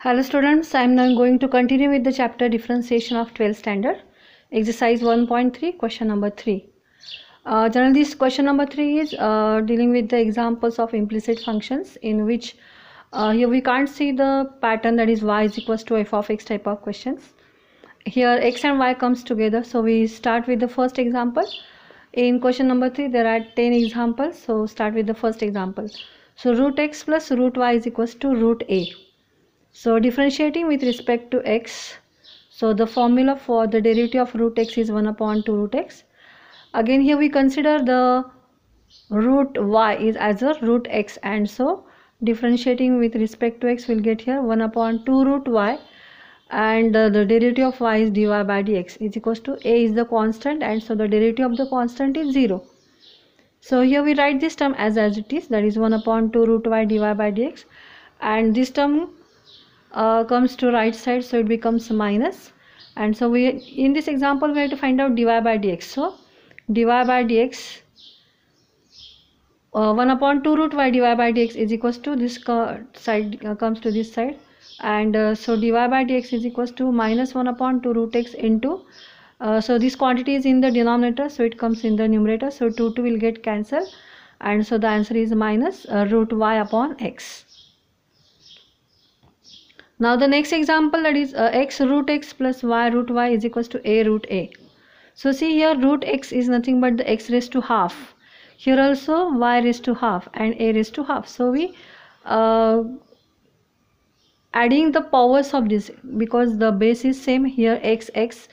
Hello students, I am now going to continue with the chapter differentiation of 12th standard. Exercise 1.3, question number 3. Uh, generally, this question number 3 is uh, dealing with the examples of implicit functions in which uh, here we can't see the pattern that is y is equals to f of x type of questions. Here x and y comes together. So we start with the first example. In question number 3, there are 10 examples. So start with the first example. So root x plus root y is equals to root a so differentiating with respect to x, so the formula for the derivative of root x is 1 upon 2 root x. Again here we consider the root y is as a root x and so differentiating with respect to x will get here 1 upon 2 root y and uh, the derivative of y is dy by dx is equals to a is the constant and so the derivative of the constant is 0. So here we write this term as as it is that is 1 upon 2 root y dy by dx and this term uh, comes to right side so it becomes minus and so we in this example we have to find out dy by dx so dy by dx uh, 1 upon 2 root y dy by dx is equals to this side uh, comes to this side and uh, so dy by dx is equals to minus 1 upon 2 root x into uh, so this quantity is in the denominator so it comes in the numerator so 2 2 will get cancelled and so the answer is minus uh, root y upon x now the next example that is uh, x root x plus y root y is equals to a root a. So see here root x is nothing but the x raised to half. Here also y raised to half and a raised to half. So we uh, adding the powers of this because the base is same here x x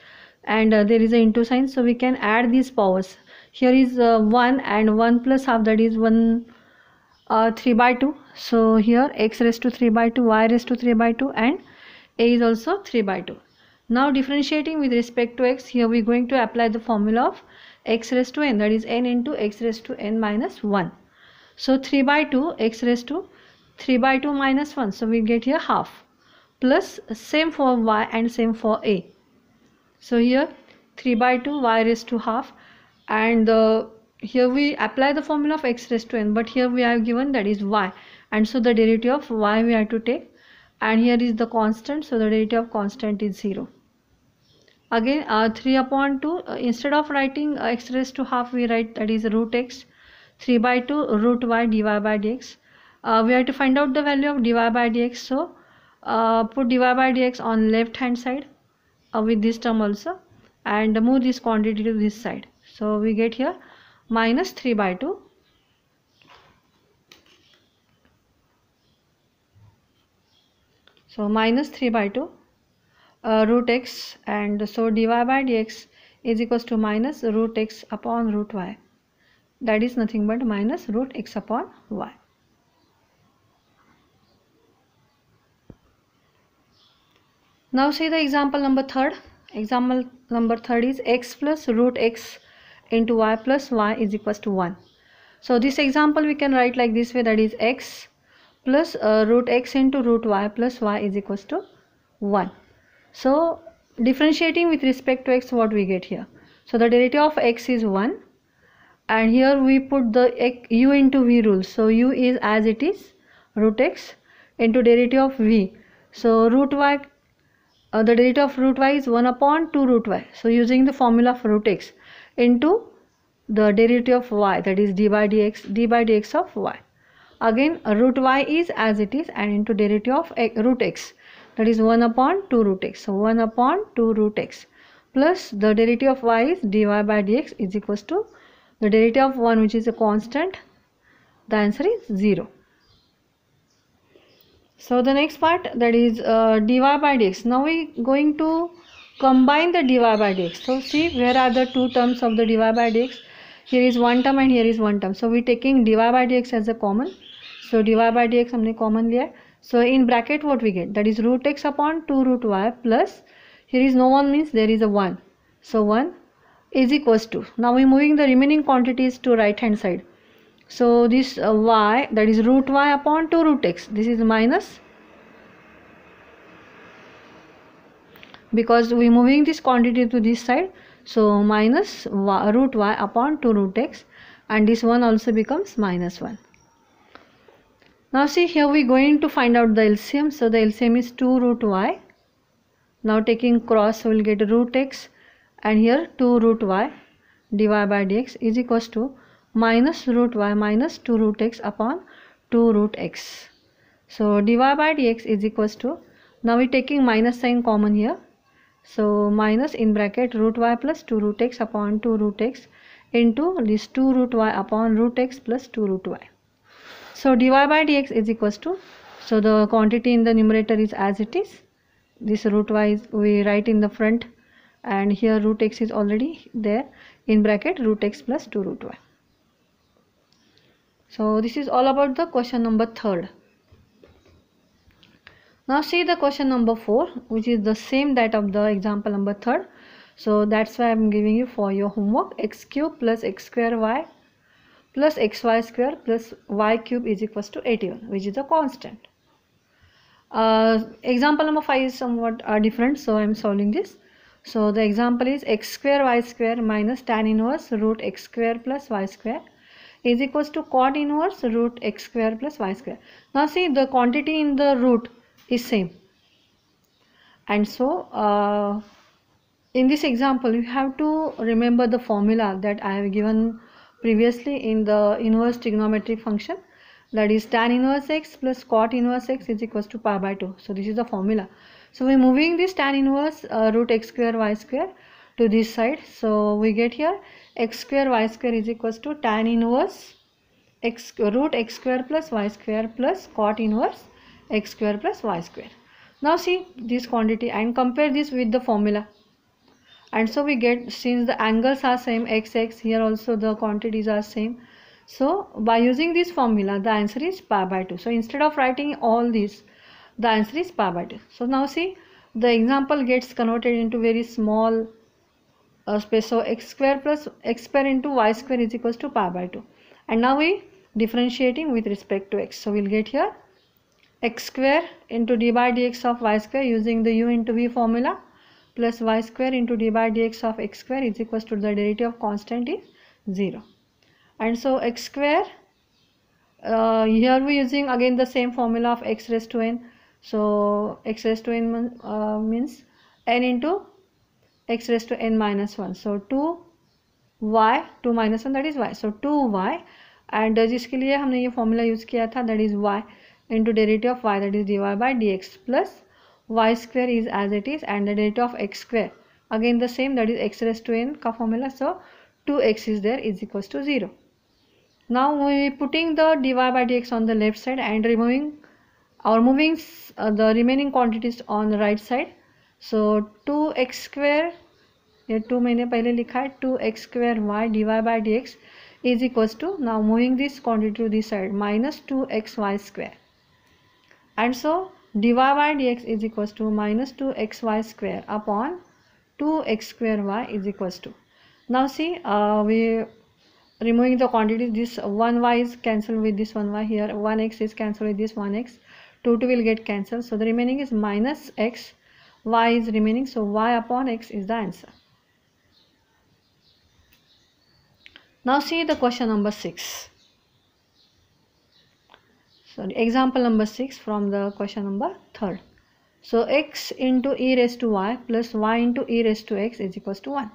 and uh, there is a into sign so we can add these powers here is uh, 1 and 1 plus half that is 1 uh, 3 by 2 so here x raised to 3 by 2 y raised to 3 by 2 and a is also 3 by 2 now differentiating with respect to x here we're going to apply the formula of x raised to n that is n into x raised to n minus 1 so 3 by 2 x raised to 3 by 2 minus 1 so we get here half plus same for y and same for a so here 3 by 2 y raised to half and the here we apply the formula of x raised to n but here we have given that is y and so the derivative of y we have to take and here is the constant so the derivative of constant is 0 again uh, 3 upon 2 uh, instead of writing uh, x raised to half we write that is root x 3 by 2 root y dy by dx uh, we have to find out the value of dy by dx so uh, put dy by dx on left hand side uh, with this term also and move this quantity to this side so we get here minus 3 by 2 so minus 3 by 2 uh, root x and so dy by dx is equals to minus root x upon root y that is nothing but minus root x upon y now see the example number third example number third is x plus root x into y plus y is equals to 1. So this example we can write like this way that is x plus uh, root x into root y plus y is equals to 1. So differentiating with respect to x what we get here. So the derivative of x is 1 and here we put the x, u into v rule. So u is as it is root x into derivative of v. So root y uh, the derivative of root y is 1 upon 2 root y. So using the formula for root x into the derivative of y that is d by dx d by dx of y again root y is as it is and into derivative of x, root x that is 1 upon 2 root x so 1 upon 2 root x plus the derivative of y is dy by dx is equals to the derivative of 1 which is a constant the answer is 0 so the next part that is uh, dy by dx now we going to combine the dy by dx. So see where are the two terms of the dy by dx. Here is one term and here is one term. So we taking dy by dx as a common. So dy by dx हमने common लिया. So in bracket what we get that is root x upon 2 root y plus here is no one means there is a 1. So 1 is equals to. Now we moving the remaining quantities to right hand side. So this uh, y that is root y upon 2 root x this is minus because we moving this quantity to this side so minus y, root y upon 2 root x and this one also becomes minus 1 now see here we going to find out the LCM so the LCM is 2 root y now taking cross we will get root x and here 2 root y dy by dx is equals to minus root y minus 2 root x upon 2 root x so dy by dx is equals to now we taking minus sign common here so minus in bracket root y plus 2 root x upon 2 root x into this 2 root y upon root x plus 2 root y. So dy by dx is equals to, so the quantity in the numerator is as it is. This root y is, we write in the front and here root x is already there in bracket root x plus 2 root y. So this is all about the question number 3rd. Now see the question number 4 which is the same that of the example number 3rd. So that's why I'm giving you for your homework x cube plus x square y plus xy square plus y cube is equals to 81 which is a constant. Uh, example number 5 is somewhat uh, different so I'm solving this. So the example is x square y square minus tan inverse root x square plus y square is equals to cot inverse root x square plus y square. Now see the quantity in the root is same and so uh, in this example you have to remember the formula that I have given previously in the inverse trigonometric function that is tan inverse x plus cot inverse x is equals to pi by 2 so this is the formula so we're moving this tan inverse uh, root x square y square to this side so we get here x square y square is equals to tan inverse x root x square plus y square plus cot inverse x square plus y square. Now see this quantity and compare this with the formula. And so we get since the angles are same x x here also the quantities are same. So by using this formula the answer is pi by 2. So instead of writing all this the answer is pi by 2. So now see the example gets converted into very small uh, space. So x square plus x square into y square is equals to pi by 2. And now we differentiating with respect to x. So we'll get here x square into d by dx of y square using the u into v formula plus y square into d by dx of x square is equals to the derivative of constant is zero. and so x square uh, here we using again the same formula of x raised to n so x raised to n uh, means n into x raised to n minus one. so two y two minus one that is y so two y and जिसके लिए हमने ये formula use किया था that is y. into derivative of y that is dy by dx plus y square is as it is and the derivative of x square again the same that is x raised to n ka formula so 2x is there is equals to 0 now we are putting the dy by dx on the left side and removing or moving uh, the remaining quantities on the right side so 2x square ये two मैंने पहले लिखा है two x square y d y by d x is equals to now moving this quantity to this side minus two x y and so dy by dx is equals to minus 2xy square upon 2x square y is equals to now see uh, we removing the quantities this 1y is cancelled with this 1y here 1x is cancelled with this 1x 2 2 will get cancelled so the remaining is minus x y is remaining so y upon x is the answer now see the question number 6 sorry example number 6 from the question number 3 so x into e raised to y plus y into e raised to x is equals to 1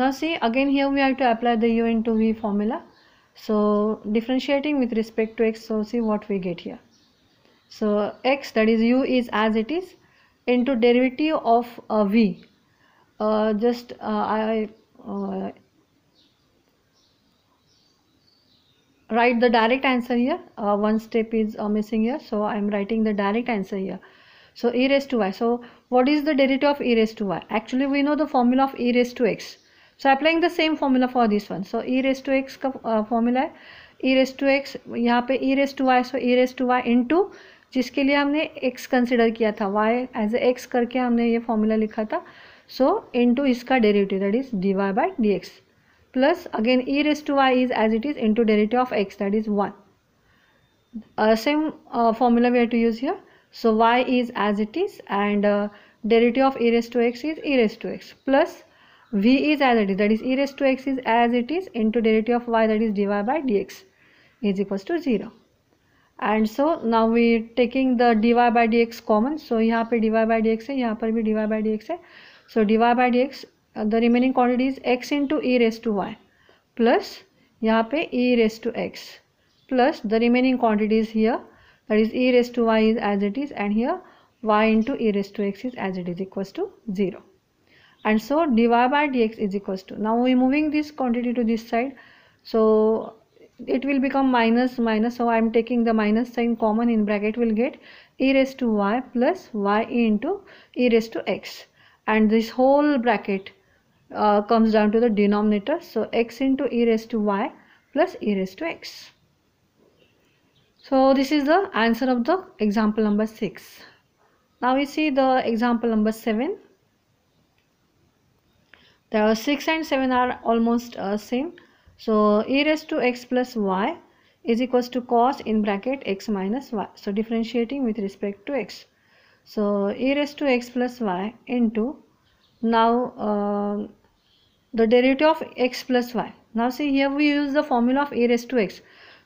now see again here we have to apply the u into v formula so differentiating with respect to x so see what we get here so x that is u is as it is into derivative of uh, v uh, just uh, I uh, write the direct answer here uh, one step is uh, missing here so i am writing the direct answer here so e raised to y so what is the derivative of e raised to y actually we know the formula of e raised to x so applying the same formula for this one so e raised to x ka uh, formula hai e raised to x yahan pe e raised to y so e raised to y into जिसके लिए हमने x consider किया था y as a x करके हमने ये formula लिखा था सो so, इन इसका derivative that is dy y by d x plus again e raised to y is as it is into derivative of x that is 1. Uh, same uh, formula we have to use here. So y is as it is and uh, derivative of e raised to x is e raised to x plus v is as it is that is e raised to x is as it is into derivative of y that is dy by dx is equals to 0. And so now we are taking the dy by dx common. So we have पे d y by d x है dy by dx. D y by uh, the remaining quantity is x into e raised to y plus यहाँ पे e raised to x plus the remaining quantity is here that is e raised to y is as it is and here y into e raised to x is as it is equals to 0 and so dy by dx is equals to now we moving this quantity to this side so it will become minus minus so I am taking the minus sign common in bracket will get e raised to y plus y into e raised to x and this whole bracket uh, comes down to the denominator. So x into e raised to y plus e raised to x. So this is the answer of the example number 6. Now we see the example number 7. There are 6 and 7 are almost uh, same. So e raised to x plus y is equals to cos in bracket x minus y. So differentiating with respect to x. So e raised to x plus y into now uh, the derivative of x plus y now see here we use the formula of e raised to x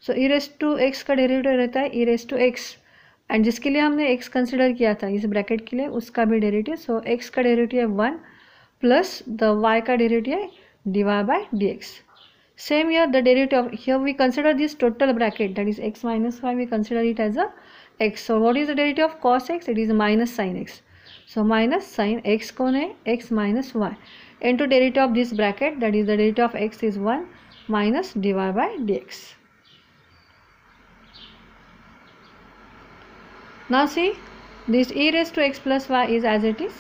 so e raised to x का derivative रहता है e raised to x and जिसके लिए हमने x consider किया था इस bracket के लिए उसका भी डेरिवेटिव सो so, x का डेरिवेटिव है वन प्लस द y का डेरिवेटिव है d y by d x same here the derivative of here we consider this total bracket that is x minus y we consider it as a x so what is the derivative of cos x it is minus sine x so minus sine x कौन है x minus y into derivative of this bracket that is the derivative of x is 1 minus dy by dx. Now see this e raised to x plus y is as it is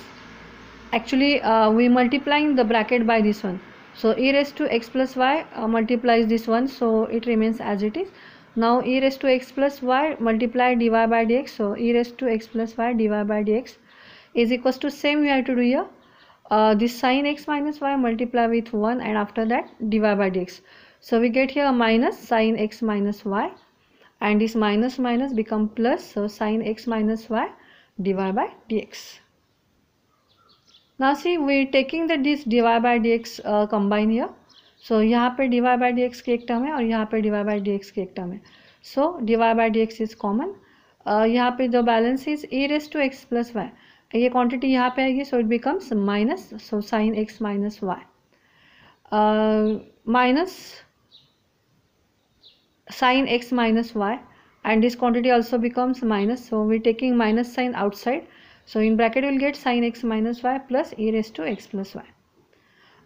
actually uh, we multiplying the bracket by this one so e raised to x plus y uh, multiplies this one so it remains as it is now e raised to x plus y multiply dy by dx so e raised to x plus y dy by dx is equals to same we have to do here uh, this sine x minus y multiply with 1 and after that divide by dx so we get here minus sine x minus y and this minus minus become plus so sine x minus y divided by dx now see we taking the this divide by dx uh, combine here so so, यहाँ पे d y by d x की एक term है और यहाँ पे d y by d x की एक टर्म है so d y by d x is common यहाँ पे the balance is e raise to x plus y ये क्वांटिटी यहाँ पे आएगी so it becomes minus so sine x minus y minus sine x minus y and this quantity also becomes minus so we taking minus sine outside so in bracket will get sine x minus y plus e raise to x plus y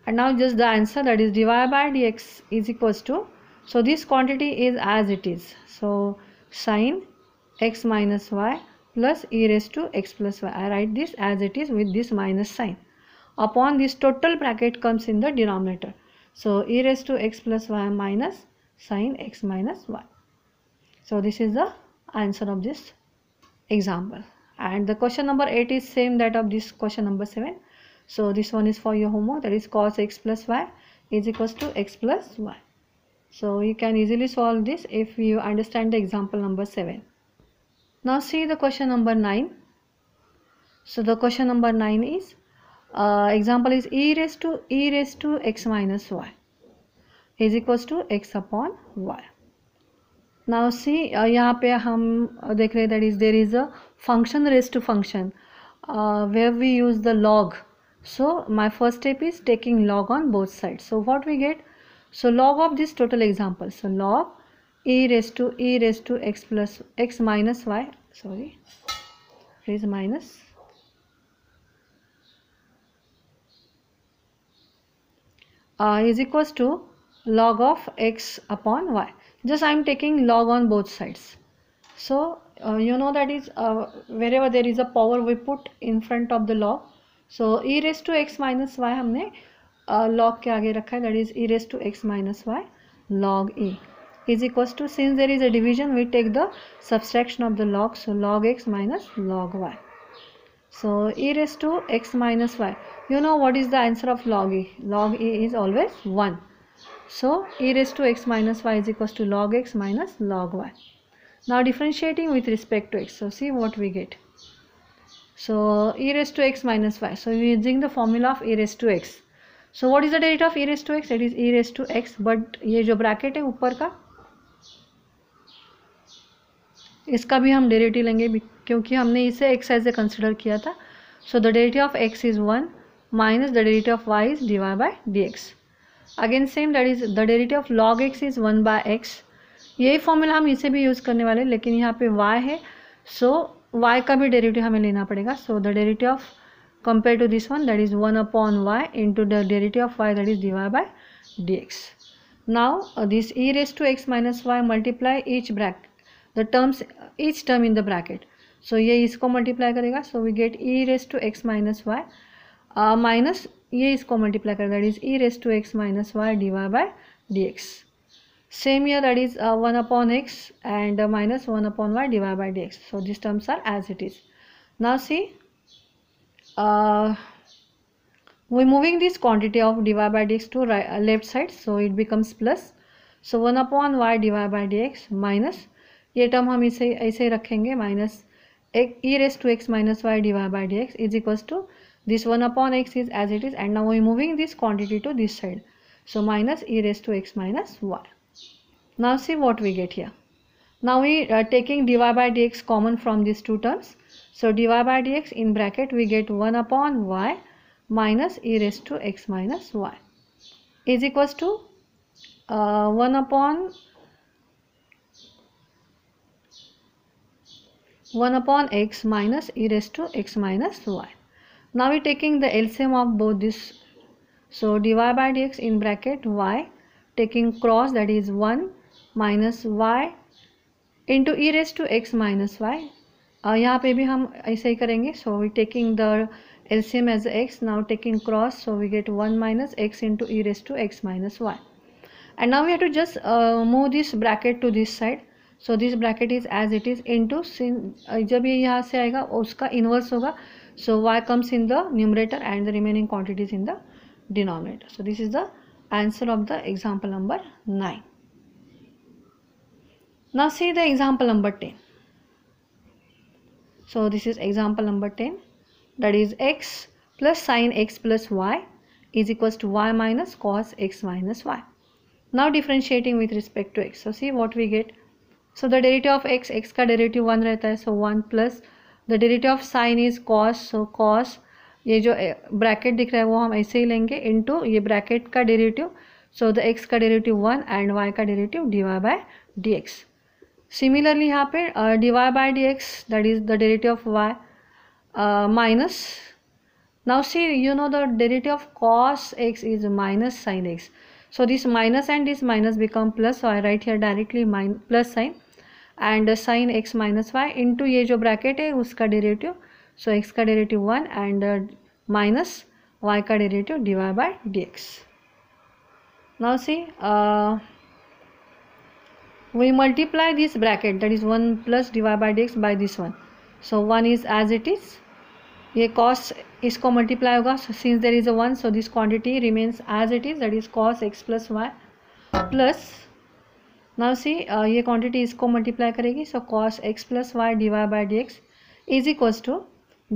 and now just the answer that is divide by d x is equals to so this quantity is as it is so sine x minus y plus e raised to x plus y. I write this as it is with this minus sign. Upon this total bracket comes in the denominator. So e raised to x plus y minus sine x minus y. So this is the answer of this example. And the question number 8 is same that of this question number 7. So this one is for your homework that is cos x plus y is equals to x plus y. So you can easily solve this if you understand the example number 7. Now see the question number 9. So the question number 9 is uh, example is e raised to e raised to x minus y is equals to x upon y. Now see uh, यहाँ पे हम देख रहे there is a function raised to function uh, where we use the log so my first step is taking log on both sides so what we get so log of this total example so log e raise to e raise to x plus x minus y sorry raise minus is equal to log of x upon y just I am taking log on both sides so you know that is wherever there is a power we put in front of the log so e raise to x minus y हमने log uh, के आगे रखा है that is e raise to x minus y log e is equals to since there is a division we take the subtraction of the log so log x minus log y so e raised to x minus y you know what is the answer of log e log e is always 1 so e raised to x minus y is equals to log x minus log y now differentiating with respect to x so see what we get so e raised to x minus y so we are using the formula of e raised to x so what is the derivative of e raised to x it is e raised to x but ये जो bracket है ऊपर का इसका भी हम derivative लेंगे क्योंकि हमने इसे एक्स एज ए कंसिडर किया था so the derivative of x is one minus the derivative of y is divide by d x again same that is the derivative of log x is one by x यही formula हम इसे भी use करने वाले लेकिन यहाँ पे Y है सो so, वाई का भी डेरेटिव हमें लेना पड़ेगा so the derivative of compared to this one that is 1 upon y into the derivative of y that is divided by d x now this e raise to x minus y multiply each bracket the terms each term in the bracket so, ये इसको multiply करेगा So we get e raised to x minus y uh, minus ये इसको multiply करेगा that is e raise to x minus y d y same here that is uh, 1 upon x and uh, minus 1 upon y divided by dx so these terms are as it is now see uh, we're moving this quantity of divided by dx to right, left side so it becomes plus so 1 upon y divided by dx minus ये term हम इसे ऐसे ही रखेंगे minus एक e raise to x minus y divide by d x is equals to this one upon x is as it is and now we moving this quantity to this side so minus e raise to x minus y now see what we get here now we taking divide by d x common from this two terms so divide by d x in bracket we get one upon y minus e raise to x minus y is equals to one upon 1 upon x minus e raised to x minus y. Now we are taking the LCM of both this. So divide by dx in bracket y taking cross that is 1 minus y into e raised to x minus y. Uh, yahan pe bhi hum karenge. So we are taking the LCM as x now taking cross so we get 1 minus x into e raised to x minus y. And now we have to just uh, move this bracket to this side. So this bracket is as it is into sin. To uh, जब ये यहाँ से आएगा उसका inverse होगा so y comes in the numerator and the remaining quantities in the denominator so this is the answer of the example number 9. Now see the example number 10. So this is example number 10 that is x plus sine x plus y is equals to y minus cos x minus y. Now differentiating with respect to x. So see what we get so the derivative of x x का derivative one रहता है so one plus the derivative of sine is cos so cos ये जो bracket दिख रहा है वो हम ऐसे ही लेंगे इनटू ये ब्रैकेट का डेरेटिव सो द एक्स का डेरेटिव वन एंड वाई का derivative d y by d x similarly यहाँ पे d y by d x that is the derivative of y minus now see you know the derivative of cos x is minus sine x so this minus and this minus become plus so I write here directly mine plus sine and sine x minus y into ये जो bracket है उसका derivative so x का derivative one and minus y का derivative divide by d x now see we multiply this bracket that is one plus divide by d x by this one so one is as it is ये cos इसको मल्टीप्लाई होगा since there is a one so this quantity remains as it is that is cos x plus y plus now see uh, ये quantity इसको मल्टीप्लाई करेगी so cos x plus y d y by d x is equals to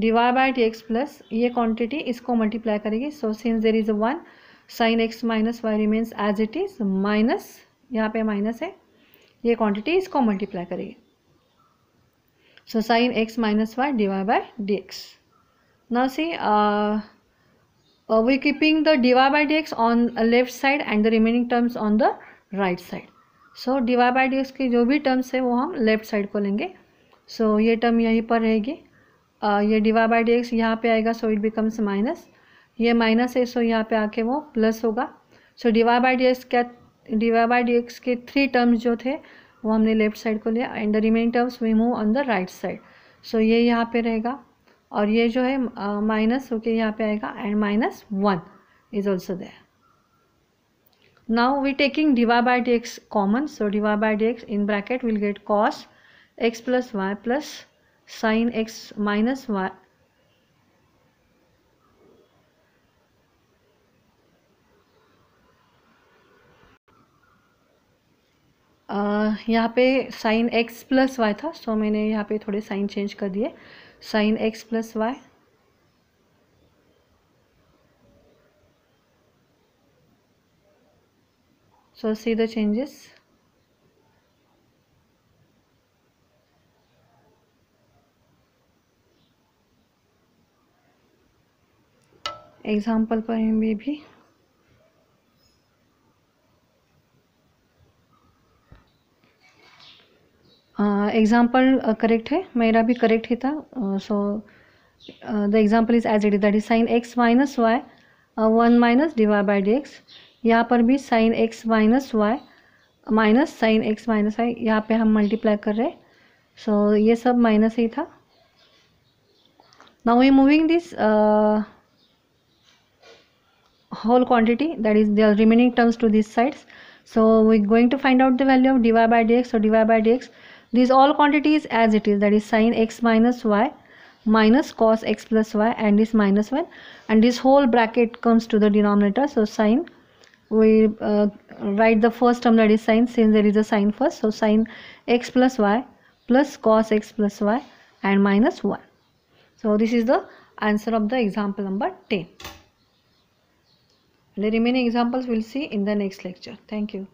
d y by d x plus ये quantity इसको मल्टीप्लाई करेगी so since there is one sine x minus y remains as it is minus यहाँ पे minus है ये quantity इसको मल्टीप्लाई करेगी so sine x minus y d y by d x now see keeping the d y dy d x on left side and the remaining terms on the right side so d y by d x की जो भी terms है वो हम left side को लेंगे सो so, ये term यहीं पर रहेगी uh, ये डिवाई बाई डी एक्स यहाँ पर आएगा सो इट बिकम्स माइनस ये माइनस है सो यहाँ पे आके वो प्लस होगा so d y by d x क्या डिवाई बाई डी एक्स के थ्री टर्म्स जो थे वो हमने लेफ्ट साइड को लिया and the remain terms we move on the right side so ये यहाँ पे रहेगा और ये जो है माइनस होके यहाँ पे आएगा and minus one is also there now we taking dy by dx common so dy by dx in bracket will get cos x plus y plus sin x minus y Uh, यहाँ पे sign x plus Y था सो मैंने यहाँ पे थोड़े sign change कर दिए sine x plus y so see the changes example पर बी भी एग्जाम्पल uh, करेक्ट uh, है मेरा भी करेक्ट ही था so the example is as it is that is sine x minus y one minus divide by d x यहाँ पर भी sine x minus y minus sine x minus y यहाँ पर हम मल्टीप्लाई कर रहे सो so, ये सब माइनस ही था now we moving this whole quantity that is there remaining terms to this sides so we going to find out the value of d y by d x और d y by d x this all quantity is as it is that is sine x minus y minus cos x plus y and this minus one and this whole bracket comes to the denominator so sine we uh, write the first term that is sine since there is a sine first so sine x plus y plus cos x plus y and minus 1 so this is the answer of the example number 10 the remaining examples we'll see in the next lecture thank you